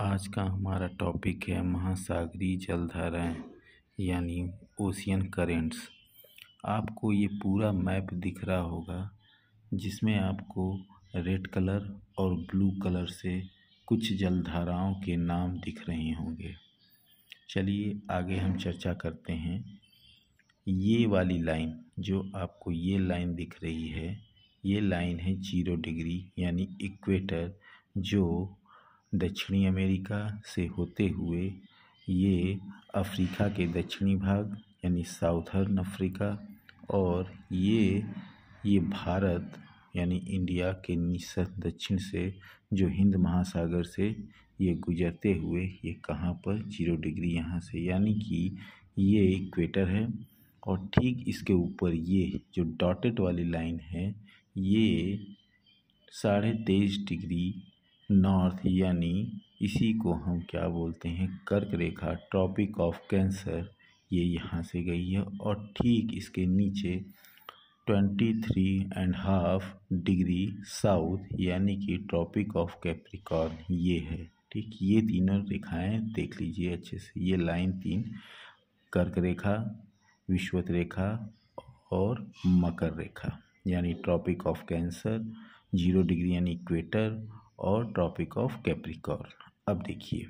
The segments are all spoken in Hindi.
आज का हमारा टॉपिक है महासागरीय जलधाराएं यानी ओशियन करेंट्स आपको ये पूरा मैप दिख रहा होगा जिसमें आपको रेड कलर और ब्लू कलर से कुछ जलधाराओं के नाम दिख रहे होंगे चलिए आगे हम चर्चा करते हैं ये वाली लाइन जो आपको ये लाइन दिख रही है ये लाइन है जीरो डिग्री यानी इक्वेटर जो दक्षिणी अमेरिका से होते हुए ये अफ्रीका के दक्षिणी भाग यानी साउथर्न अफ्रीका और ये ये भारत यानी इंडिया के निसत दक्षिण से जो हिंद महासागर से ये गुजरते हुए ये कहाँ पर जीरो डिग्री यहाँ से यानी कि ये इक्वेटर है और ठीक इसके ऊपर ये जो डॉटेड वाली लाइन है ये साढ़े तेईस डिग्री नॉर्थ यानी इसी को हम क्या बोलते हैं कर्क रेखा ट्रॉपिक ऑफ कैंसर ये यहाँ से गई है और ठीक इसके नीचे twenty three and half degree south यानी कि ट्रॉपिक ऑफ कैप्रिकॉर्न ये है ठीक ये तीनों रेखाएं देख लीजिए अच्छे से ये लाइन तीन कर्क रेखा विश्वत रेखा और मकर रेखा यानी tropic of Cancer zero degree यानी इक्वेटर और ट्रॉपिक ऑफ कैप्रिकॉर्न अब देखिए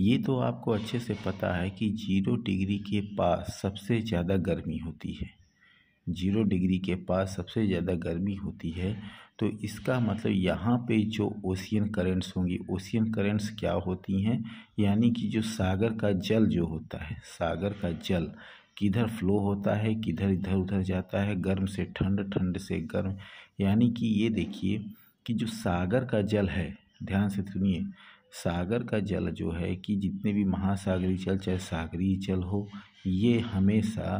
ये तो आपको अच्छे से पता है कि जीरो डिग्री के पास सबसे ज़्यादा गर्मी होती है जीरो डिग्री के पास सबसे ज़्यादा गर्मी होती है तो इसका मतलब यहाँ पे जो ओशियन करेंट्स होंगी ओशियन करेंट्स क्या होती हैं यानी कि जो सागर का जल जो होता है सागर का जल किधर फ्लो होता है किधर इधर उधर जाता है गर्म से ठंड ठंड से गर्म यानी कि ये देखिए कि जो सागर का जल है ध्यान से सुनिए सागर का जल जो है कि जितने भी महासागरी जल चाहे सागरी जल हो ये हमेशा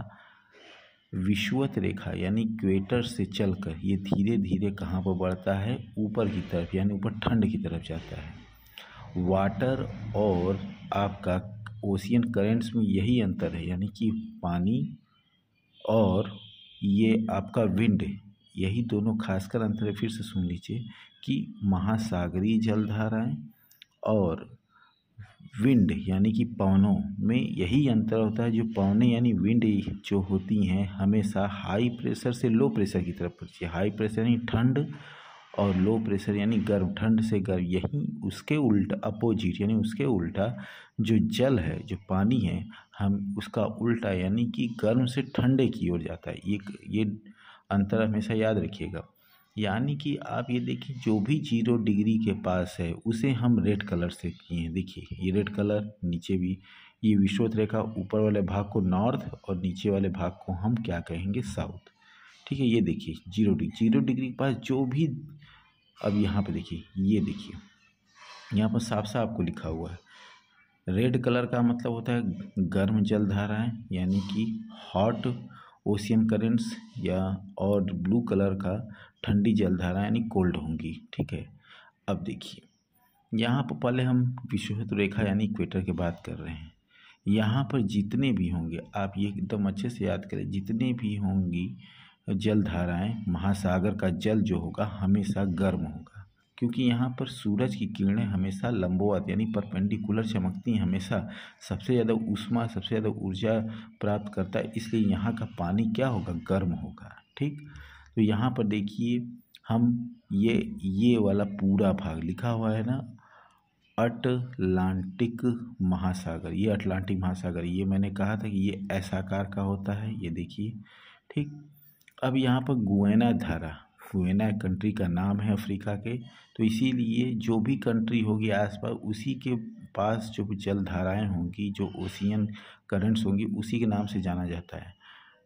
विश्वत रेखा यानी क्वेटर से चलकर ये धीरे धीरे कहाँ पर बढ़ता है ऊपर की तरफ यानी ऊपर ठंड की तरफ जाता है वाटर और आपका ओशियन करेंट्स में यही अंतर है यानी कि पानी और ये आपका विंड यही दोनों खासकर अंतर है फिर से सुन लीजिए कि महासागरीय जलधाराएं और विंड यानी कि पवनों में यही अंतर होता है जो पवने यानी विंड जो होती हैं हमेशा हाई प्रेशर से लो प्रेशर की तरफ पड़ती है हाई प्रेशर यानी ठंड और लो प्रेशर यानी गर्म ठंड से गर्म यही उसके उल्टा अपोजिट यानी उसके उल्टा जो जल है जो पानी है हम उसका उल्टा यानी कि गर्म से ठंडे की ओर जाता है ये ये अंतर हमेशा याद रखिएगा यानी कि आप ये देखिए जो भी जीरो डिग्री के पास है उसे हम रेड कलर से किए हैं देखिए ये रेड कलर नीचे भी ये विश्वत रेखा ऊपर वाले भाग को नॉर्थ और नीचे वाले भाग को हम क्या कहेंगे साउथ ठीक है ये देखिए जीरो डिग्री जीरो डिग्री के पास जो भी अब यहाँ पे देखिए ये देखिए यहाँ पर साफ साफ आपको लिखा हुआ है रेड कलर का मतलब होता है गर्म जल धाराएँ यानी कि हॉट ओशियन करेंट्स या और ब्लू कलर का ठंडी जलधारा यानी कोल्ड होंगी ठीक है अब देखिए यहाँ पर पहले हम विश्वहित रेखा यानी इक्वेटर की बात कर रहे हैं यहाँ पर जितने भी होंगे आप ये एकदम अच्छे से याद करें जितने भी होंगी जलधाराएँ महासागर का जल जो होगा हमेशा गर्म होगा क्योंकि यहाँ पर सूरज की किरणें हमेशा लंबोवत यानी परपेंडिकुलर चमकती हैं हमेशा सबसे ज़्यादा उष्मा सबसे ज़्यादा ऊर्जा प्राप्त करता है इसलिए यहाँ का पानी क्या होगा गर्म होगा ठीक तो यहाँ पर देखिए हम ये ये वाला पूरा भाग लिखा हुआ है ना अटलांटिक महासागर ये अटलांटिक महासागर ये मैंने कहा था कि ये ऐसाकार का होता है ये देखिए ठीक अब यहाँ पर गुएना धारा गुएना कंट्री का नाम है अफ्रीका के तो इसीलिए जो भी कंट्री होगी आसपास उसी के पास जो जल धाराएँ होंगी जो ओशियन करंट्स होंगी उसी के नाम से जाना जाता है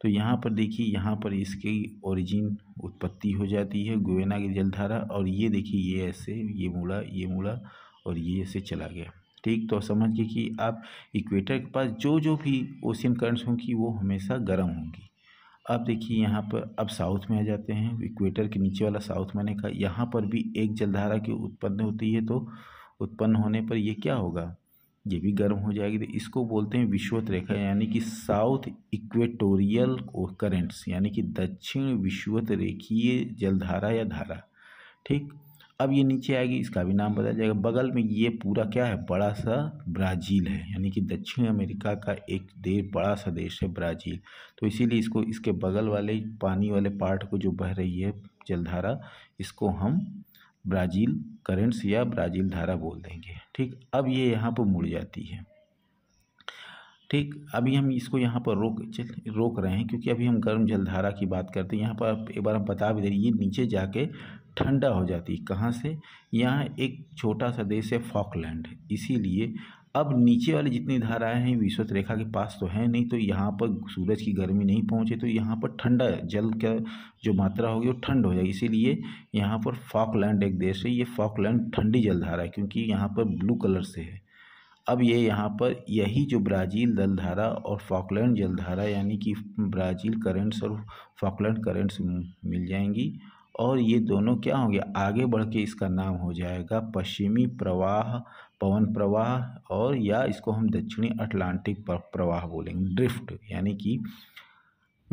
तो यहाँ पर देखिए यहाँ पर इसकी ओरिजिन उत्पत्ति हो जाती है गुएना की जलधारा और ये देखिए ये ऐसे ये मुड़ा ये मुड़ा और ये ऐसे चला गया ठीक तो समझ गए कि आप इक्वेटर के पास जो जो भी ओशियन करंट्स होंगी वो हमेशा गर्म होंगी अब देखिए यहाँ पर अब साउथ में आ जाते हैं इक्वेटर के नीचे वाला साउथ मैंने कहा यहाँ पर भी एक जलधारा की उत्पन्न होती है तो उत्पन्न होने पर ये क्या होगा ये भी गर्म हो जाएगी तो इसको बोलते हैं विश्वत रेखा यानी कि साउथ इक्वेटोरियल करेंट्स यानी कि दक्षिण विश्वत रेखीय जलधारा या धारा ठीक अब ये नीचे आएगी इसका भी नाम बदल जाएगा बगल में ये पूरा क्या है बड़ा सा ब्राज़ील है यानी कि दक्षिण अमेरिका का एक देश बड़ा सा देश है ब्राज़ील तो इसीलिए इसको इसके बगल वाले पानी वाले पार्ट को जो बह रही है जलधारा इसको हम ब्राज़ील करेंट्स या ब्राज़ील धारा बोल देंगे ठीक अब ये यहाँ पर मुड़ जाती है ठीक अभी हम इसको यहाँ पर रोक चल रोक रहे हैं क्योंकि अभी हम गर्म जलधारा की बात करते हैं यहाँ पर एक बार हम बता भी दे रहे ये नीचे जाके ठंडा हो जाती कहाँ से यहाँ एक छोटा सा देश है फॉकलैंड इसीलिए अब नीचे वाली जितनी धाराएं हैं विश्वत रेखा के पास तो है नहीं तो यहाँ पर सूरज की गर्मी नहीं पहुँचे तो यहाँ पर ठंडा जल का जो मात्रा होगी वो ठंड हो जाएगी इसीलिए यहाँ पर फॉकलैंड एक देश है ये फॉकलैंड ठंडी जलधारा है क्योंकि यहाँ पर ब्लू कलर से है अब ये यहाँ पर यही जो ब्राज़ील जलधारा और फॉकलैंड जलधारा यानी कि ब्राज़ील करेंट्स और फॉकलैंड करेंट्स मिल जाएंगी और ये दोनों क्या होंगे आगे बढ़ के इसका नाम हो जाएगा पश्चिमी प्रवाह पवन प्रवाह और या इसको हम दक्षिणी अटलांटिक प्रवाह बोलेंगे ड्रिफ्ट यानी कि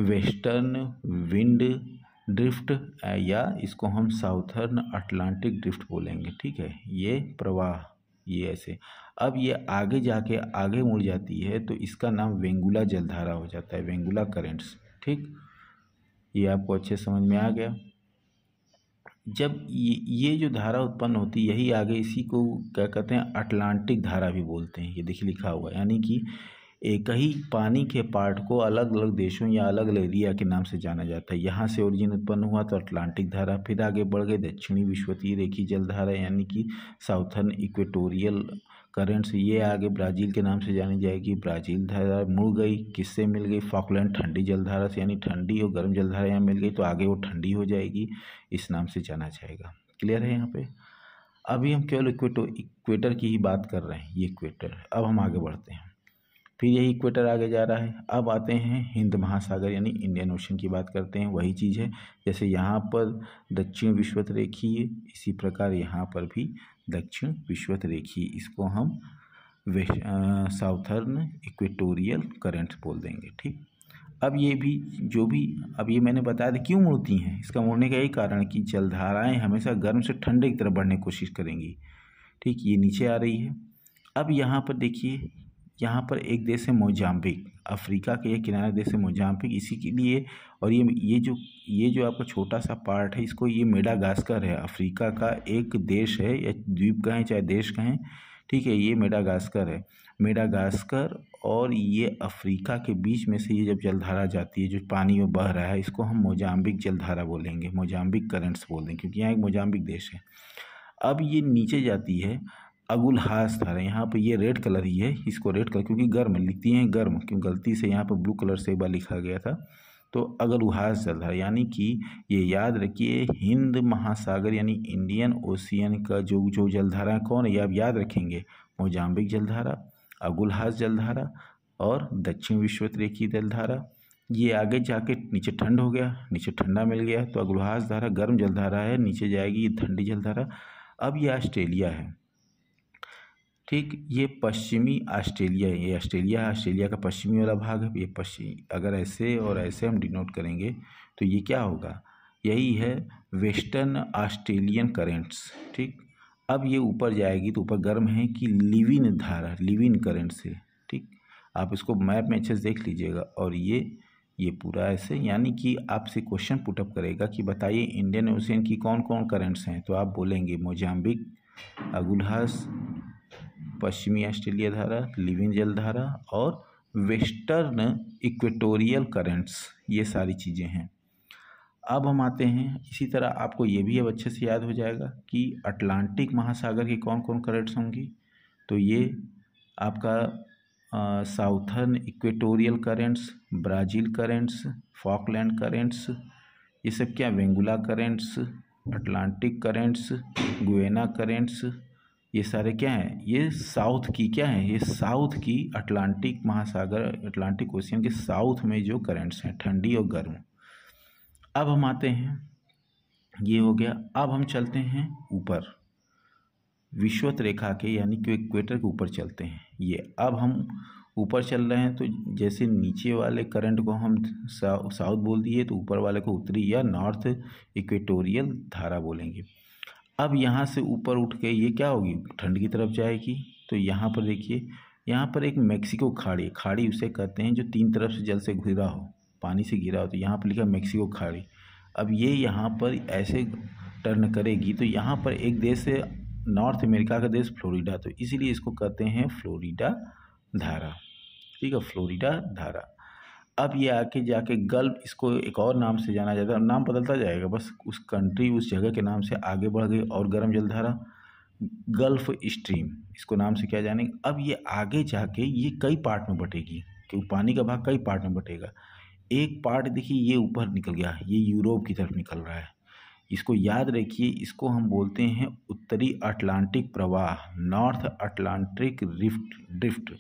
वेस्टर्न विंड ड्रिफ्ट या इसको हम साउथर्न अटलांटिक ड्रिफ्ट बोलेंगे ठीक है ये प्रवाह ये ऐसे अब ये आगे जाके आगे मुड़ जाती है तो इसका नाम वेंगुला जलधारा हो जाता है वेंगुला करेंट्स ठीक ये आपको अच्छे समझ में आ गया जब ये ये जो धारा उत्पन्न होती है यही आगे इसी को क्या कहते हैं अटलांटिक धारा भी बोलते हैं ये देखिए लिखा हुआ यानी कि एक ही पानी के पार्ट को अलग अलग देशों या अलग अलग एरिया के नाम से जाना जाता है यहाँ से ओरिजिन उत्पन्न हुआ तो अटलांटिक धारा फिर आगे बढ़ गए दक्षिणी विश्वतीय रेखी जलधारा यानी कि साउथर्न इक्वेटोरियल करेंट से ये आगे ब्राज़ील के नाम से जानी जाएगी ब्राज़ील धारा मुड़ गई किससे मिल गई फॉकलैंड ठंडी जलधारा से यानी ठंडी और गर्म जलधारा यहाँ मिल गई तो आगे वो ठंडी हो जाएगी इस नाम से जाना जाएगा क्लियर है यहाँ पे अभी हम केवल इक्वेटो इक्वेटर की ही बात कर रहे हैं ये इक्वेटर अब हम आगे बढ़ते हैं फिर यही इक्वेटर आगे जा रहा है अब आते हैं हिंद महासागर यानी इंडियन ओशन की बात करते हैं वही चीज़ है जैसे यहाँ पर दक्षिण विश्वत रेखी इसी प्रकार यहाँ पर भी दक्षिण विश्वत रेखी इसको हम साउथर्न इक्वेटोरियल करंट बोल देंगे ठीक अब ये भी जो भी अब ये मैंने बताया था क्यों मुड़ती हैं इसका मुड़ने का यही कारण कि जलधाराएँ हमेशा गर्म से ठंडे की तरफ बढ़ने की कोशिश करेंगी ठीक ये नीचे आ रही है अब यहाँ पर देखिए यहाँ पर एक देश है मोजाम्बिक अफ्रीका के एक किनारा देश है मोजाम्बिक इसी के लिए और ये ये जो ये जो आपका छोटा सा पार्ट है इसको ये मेडागास्कर है अफ्रीका का एक देश है या द्वीप का है चाहे देश का है ठीक है ये मेडागास्कर है मेडागास्कर और ये अफ्रीका के बीच में से ये जब जलधारा जाती है जो पानी में बह रहा है इसको हम मोजाम्बिक जलधारा बोलेंगे मोजाम्बिक करंट्स बोल देंगे क्योंकि यहाँ एक मोजाम्बिक देश है अब ये नीचे जाती है अगुल हास था यहाँ पर ये रेड कलर ही है इसको रेड कलर क्योंकि गर्म लिखती हैं गर्म क्यों गलती से यहाँ पर ब्लू कलर से एक बार लिखा गया था तो अगल जल जलधारा यानी कि ये याद रखिए हिंद महासागर यानी इंडियन ओशियन का जो जो जलधारा कौन है ये आप याद रखेंगे मोजाम्बिक जलधारा अगुलहास जलधारा और दक्षिण विश्व रेखी जलधारा ये आगे जाके नीचे ठंड हो गया नीचे ठंडा मिल गया तो अगुलहास धारा गर्म जलधारा है नीचे जाएगी ये ठंडी जलधारा अब ये ऑस्ट्रेलिया है ठीक ये पश्चिमी ऑस्ट्रेलिया है ये ऑस्ट्रेलिया ऑस्ट्रेलिया का पश्चिमी वाला भाग है ये पश्चिम अगर ऐसे और हम्म। ऐसे हम डिनोट करेंगे तो ये क्या होगा यही है वेस्टर्न ऑस्ट्रेलियन करेंट्स ठीक अब ये ऊपर जाएगी तो ऊपर गर्म है कि लिविन धारा लिविन करेंट्स है ठीक आप इसको मैप में अच्छे से देख लीजिएगा और ये ये पूरा ऐसे यानी कि आपसे क्वेश्चन पुटअप करेगा कि बताइए इंडियन ओशियन की कौन कौन करेंट्स हैं तो आप बोलेंगे मोजाम्बिक अगुलहस पश्चिमी ऑस्ट्रेलिया धारा लिविन जलधारा और वेस्टर्न इक्वेटोरियल करेंट्स ये सारी चीज़ें हैं अब हम आते हैं इसी तरह आपको ये भी अब अच्छे से याद हो जाएगा कि अटलांटिक महासागर की कौन कौन करेंट्स होंगी तो ये आपका southern equatorial currents Brazil currents Falkland currents ये सब क्या Benguela currents Atlantic currents Guiana currents ये सारे क्या हैं ये साउथ की क्या है ये साउथ की अटलांटिक महासागर अटलांटिक ओशियन के साउथ में जो करेंट्स हैं ठंडी और गर्म अब हम आते हैं ये हो गया अब हम चलते हैं ऊपर विश्वत रेखा के यानी कि इक्वेटर के ऊपर चलते हैं ये अब हम ऊपर चल रहे हैं तो जैसे नीचे वाले करंट को हम साउथ बोल दिए तो ऊपर वाले को उत्तरी या नॉर्थ इक्वेटोरियल धारा बोलेंगे अब यहाँ से ऊपर उठ के ये क्या होगी ठंड की तरफ जाएगी तो यहाँ पर देखिए यहाँ पर एक मेक्सिको खाड़ी खाड़ी उसे कहते हैं जो तीन तरफ से जल से घिरा हो पानी से घिरा हो तो यहाँ पर लिखा मेक्सिको खाड़ी अब ये यहाँ पर ऐसे टर्न करेगी तो यहाँ पर एक देश से नॉर्थ अमेरिका का देश फ्लोरिडा तो इसीलिए इसको कहते हैं फ्लोरिडा धारा ठीक है फ्लोरिडा धारा अब ये आके जाके गल्फ इसको एक और नाम से जाना जाता है नाम बदलता जाएगा बस उस कंट्री उस जगह के नाम से आगे बढ़ गई और गर्म जलधारा गल्फ स्ट्रीम इसको नाम से क्या जानेंगे अब ये आगे जाके ये कई पार्ट में बटेगी क्योंकि पानी का भाग कई पार्ट में बटेगा एक पार्ट देखिए ये ऊपर निकल गया ये यूरोप की तरफ निकल रहा है इसको याद रखिए इसको हम बोलते हैं उत्तरी अटलांटिक प्रवाह नॉर्थ अटलांटिक रिफ्ट ड्रिफ्ट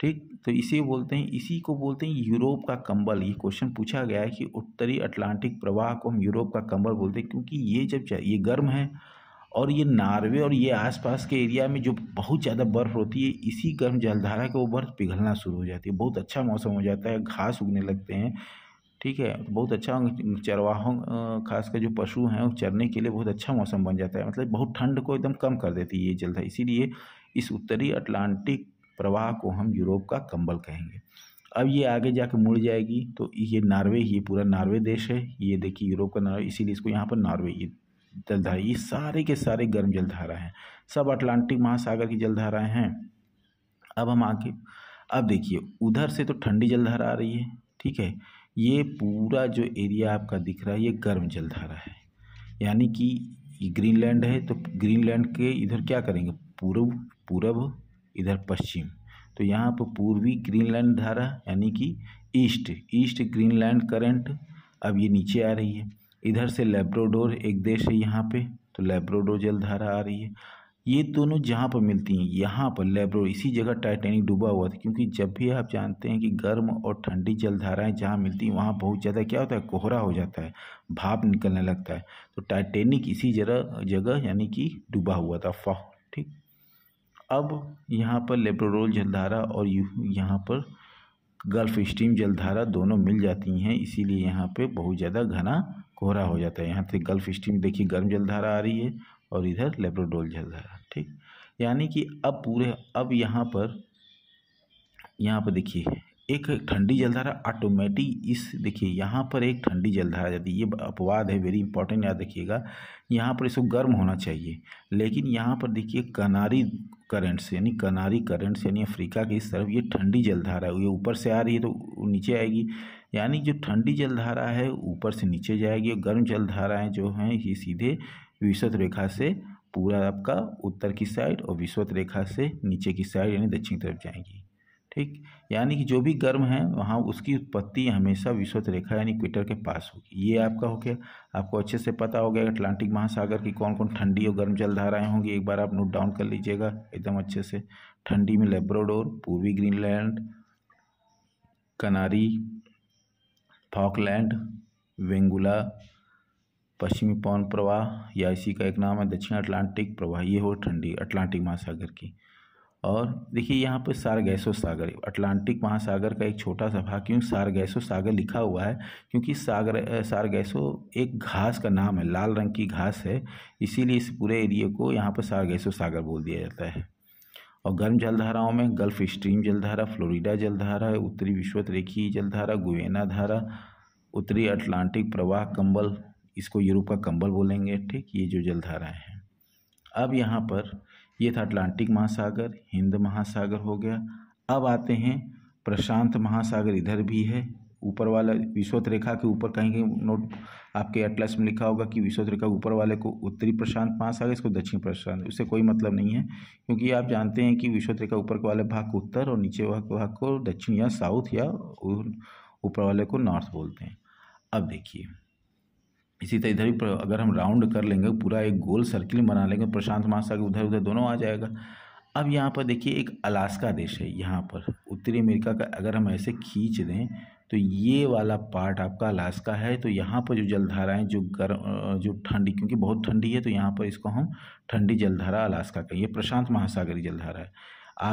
ठीक तो इसे बोलते हैं इसी को बोलते हैं यूरोप का कंबल ये क्वेश्चन पूछा गया है कि उत्तरी अटलांटिक प्रवाह को हम यूरोप का कंबल बोलते हैं क्योंकि ये जब ये गर्म है और ये नार्वे और ये आसपास के एरिया में जो बहुत ज़्यादा बर्फ़ होती है इसी गर्म जलधारा के वो बर्फ़ पिघलना शुरू हो जाती है बहुत अच्छा मौसम हो जाता है घास उगने लगते हैं ठीक है बहुत अच्छा चरवाहों खासकर जो पशु हैं वो चरने के लिए बहुत अच्छा मौसम बन जाता है मतलब बहुत ठंड को एकदम कम कर देती है ये जलधारा इसीलिए इस उत्तरी अटलांटिक प्रवाह को हम यूरोप का कंबल कहेंगे अब ये आगे जाके मुड़ जाएगी तो ये नॉर्वे ये पूरा नॉर्वे देश है ये देखिए यूरोप का नॉर्वे इसीलिए इसको यहाँ पर नॉर्वे ये जलधारा ये सारे के सारे गर्म जलधारा हैं सब अटलांटिक महासागर की जलधाराएँ हैं अब हम आगे अब देखिए उधर से तो ठंडी जलधारा आ रही है ठीक है ये पूरा जो एरिया आपका दिख रहा है ये गर्म जलधारा है यानी कि ग्रीनलैंड है तो ग्रीनलैंड के इधर क्या करेंगे पूर्व पूर्व इधर पश्चिम तो यहाँ पर पूर्वी ग्रीनलैंड धारा यानी कि ईस्ट ईस्ट ग्रीनलैंड करंट अब ये नीचे आ रही है इधर से लेब्रोडोर एक देश है यहाँ पे तो लेब्रोडोर जल धारा आ रही है ये दोनों जहाँ पर मिलती हैं यहाँ पर लेब्रो इसी जगह टाइटेनिक डूबा हुआ था क्योंकि जब भी आप जानते हैं कि गर्म और ठंडी जल धाराएँ जहाँ मिलती हैं वहाँ बहुत ज़्यादा क्या होता है कोहरा हो जाता है भाप निकलने लगता है तो टाइटेनिक इसी जगह जगह यानी कि डूबा हुआ था अब यहाँ पर लेप्रोरोल जलधारा और यहाँ पर गल्फ स्ट्रीम जलधारा दोनों मिल जाती हैं इसीलिए यहाँ पे बहुत ज़्यादा घना कोहरा हो जाता है यहाँ से गल्फ स्ट्रीम देखिए गर्म जलधारा आ रही है और इधर लेप्रोडोल जलधारा ठीक यानी कि अब पूरे अब यहाँ पर यहाँ पर देखिए एक ठंडी जलधारा ऑटोमेटिक इस देखिए यहाँ पर एक ठंडी जलधारा जाती है ये अपवाद है वेरी इंपॉर्टेंट याद रखिएगा यहाँ पर इसको गर्म होना चाहिए लेकिन यहाँ पर देखिए कनारी करंट्स यानी कनारी करंट्स यानी अफ्रीका की इस तरफ ये ठंडी जलधारा है ये ऊपर से आ रही है तो नीचे आएगी यानी जो ठंडी जलधारा है ऊपर से नीचे जाएगी और गर्म जलधाराएँ जो हैं ये सीधे विषत रेखा से पूरा आपका उत्तर की साइड और विश्वत रेखा से नीचे की साइड यानी दक्षिण की तरफ जाएंगी ठीक यानी कि जो भी गर्म है वहाँ उसकी उत्पत्ति हमेशा विश्वत रेखा यानी क्विटर के पास होगी ये आपका हो गया आपको अच्छे से पता हो गया अटलांटिक महासागर की कौन कौन ठंडी और गर्म जलधाराएँ होंगी एक बार आप नोट डाउन कर लीजिएगा एकदम अच्छे से ठंडी में लेब्रोडोर पूर्वी ग्रीनलैंड कनारी फॉकलैंड वेंगुला पश्चिमी पवन प्रवाह या इसी का एक नाम है दक्षिण अटलांटिक प्रवाह ये हो ठंडी अटलांटिक महासागर की और देखिए यहाँ पर सारगैसो सागर अटलांटिक महासागर का एक छोटा सा भाग क्यों सारगैसो सागर लिखा हुआ है क्योंकि सागर सारगैसो एक घास का नाम है लाल रंग की घास है इसीलिए इस पूरे एरिए को यहाँ पर सारगैसो सागर बोल दिया जाता है और गर्म जलधाराओं में गल्फ स्ट्रीम जलधारा फ्लोरिडा जलधारा उत्तरी विश्वत रेखी जलधारा गुवेना धारा उत्तरी अटलांटिक प्रवाह कंबल इसको यूरोप का कंबल बोलेंगे ठीक ये जो जलधाराएँ हैं अब यहाँ पर ये था अटलांटिक महासागर हिंद महासागर हो गया अब आते हैं प्रशांत महासागर इधर भी है ऊपर वाला विश्वत रेखा के ऊपर कहीं कहीं नोट आपके एटलस में लिखा होगा कि विश्वत रेखा ऊपर वाले को उत्तरी प्रशांत महासागर इसको दक्षिण प्रशांत उससे कोई मतलब नहीं है क्योंकि आप जानते हैं कि विश्वत रेखा ऊपर वाले भाग को उत्तर और नीचे भाग को दक्षिण या साउथ या ऊपर वाले को नॉर्थ बोलते हैं अब देखिए इसी तरह इधर भी अगर हम राउंड कर लेंगे पूरा एक गोल सर्किल बना लेंगे प्रशांत महासागर उधर उधर दोनों आ जाएगा अब यहाँ पर देखिए एक अलास्का देश है यहाँ पर उत्तरी अमेरिका का अगर हम ऐसे खींच दें तो ये वाला पार्ट आपका अलास्का है तो यहाँ पर जो जलधाराएं जो गर्म जो ठंडी क्योंकि बहुत ठंडी है तो यहाँ पर इसको हम ठंडी जलधारा अलास्का का ये प्रशांत महासागरी जलधारा है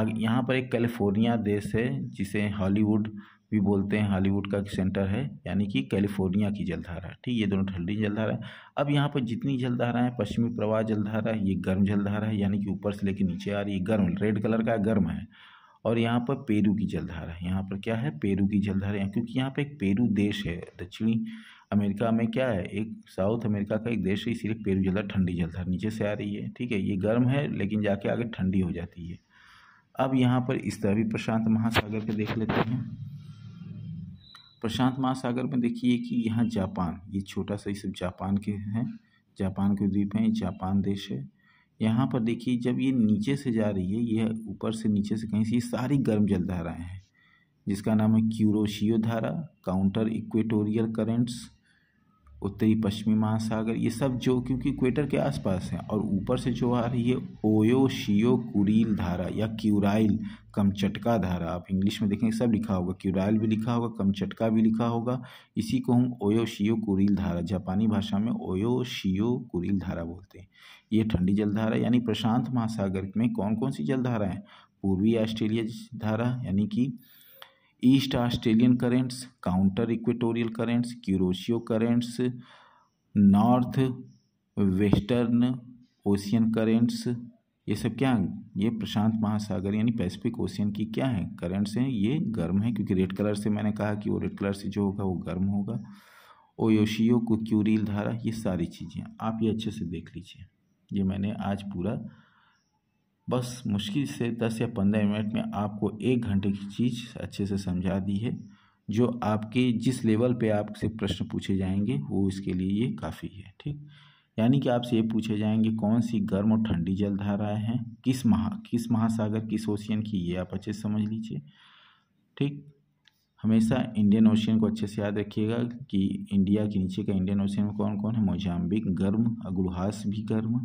आग यहाँ पर एक कैलिफोर्निया देश है जिसे हॉलीवुड भी बोलते हैं हॉलीवुड का सेंटर है यानी कि कैलिफोर्निया की जलधारा ठीक ये दोनों ठंडी जलधारा है अब यहाँ पर जितनी जलधारा है पश्चिमी प्रवाह जलधारा है ये गर्म जलधारा है यानी कि ऊपर से लेकर नीचे आ रही है गर्म रेड कलर का गर्म है और यहाँ पर पेरू की जलधारा है यहाँ पर क्या है पेरू की जलधारा है क्योंकि यहाँ पर एक पेरू देश है दक्षिणी अमेरिका में क्या है एक साउथ अमेरिका का एक देश है इसीलिए पेरू जलधारा ठंडी जलधारा नीचे से आ रही है ठीक है ये गर्म है लेकिन जाके आगे ठंडी हो जाती है अब यहाँ पर इस तरह भी प्रशांत महासागर के देख लेते हैं प्रशांत महासागर में देखिए कि यहाँ जापान ये छोटा सा ये सब जापान के हैं जापान के द्वीप हैं जापान देश है यहाँ पर देखिए जब ये नीचे से जा रही है ये ऊपर से नीचे से कहीं से ये सारी गर्म जलधाराएँ हैं जिसका नाम है क्यूरोशियो धारा काउंटर इक्वेटोरियल करेंट्स उत्तरी पश्चिमी महासागर ये सब जो क्योंकि इक्वेटर के आसपास हैं और ऊपर से जो आ रही है ओयो शियो कुरील धारा या क्यूराइल कमचटका धारा आप इंग्लिश में देखेंगे सब लिखा होगा क्यूराइल भी लिखा होगा कमचटका भी लिखा होगा इसी को हम ओयो शियो कुरील धारा जापानी भाषा में ओयो शियो कुरील धारा बोलते हैं ये ठंडी जलधारा यानी प्रशांत महासागर में कौन कौन सी जलधारा है पूर्वी ऑस्ट्रेलिया धारा यानी कि east Australian currents counter equatorial currents Kuroshio currents north western ocean currents ये सब क्या है ये प्रशांत महासागर यानी पैसिफिक ओशियन की क्या है करेंट्स हैं ये गर्म है क्योंकि रेड कलर से मैंने कहा कि वो रेड कलर से जो होगा वो गर्म होगा ओयोशियो कुक्यूरील धारा ये सारी चीज़ें आप ये अच्छे से देख लीजिए ये मैंने आज पूरा बस मुश्किल से दस या पंद्रह मिनट में आपको एक घंटे की चीज़ अच्छे से समझा दी है जो आपके जिस लेवल पे आपसे प्रश्न पूछे जाएंगे वो इसके लिए ये काफ़ी है ठीक यानी कि आपसे ये पूछे जाएंगे कौन सी गर्म और ठंडी जलधाराएं हैं किस महा किस महासागर किस ओशियन की ये आप अच्छे से समझ लीजिए ठीक हमेशा इंडियन ओशियन को अच्छे से याद रखिएगा कि इंडिया के नीचे का इंडियन ओशियन में कौन कौन है मोजाम्बिक गर्म अगुलहास भी गर्म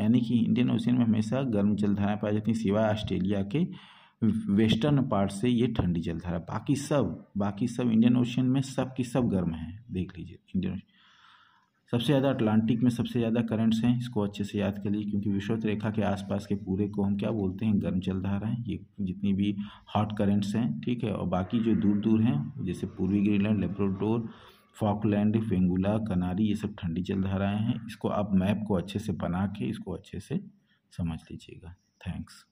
यानी कि इंडियन ओशियन में हमेशा गर्म जलधाराएं पाई जाती हैं सिवाय ऑस्ट्रेलिया के वेस्टर्न पार्ट से ये ठंडी जलधारा बाकी सब बाकी सब इंडियन ओशियन में सब की सब गर्म है देख लीजिए इंडियन ओशियन सबसे ज़्यादा अटलांटिक में सबसे ज़्यादा करंट्स हैं इसको अच्छे से याद करिए क्योंकि विश्वत रेखा के आसपास के पूरे को हम क्या बोलते हैं गर्म जलधाराएं ये जितनी भी हॉट करंट्स हैं ठीक है और बाकी जो दूर दूर हैं जैसे पूर्वी ग्रीनलैंड लेप्रोडोर फॉकलैंड फेंगुला कनारी ये सब ठंडी जलधाराएँ हैं इसको आप मैप को अच्छे से बना के इसको अच्छे से समझ लीजिएगा थैंक्स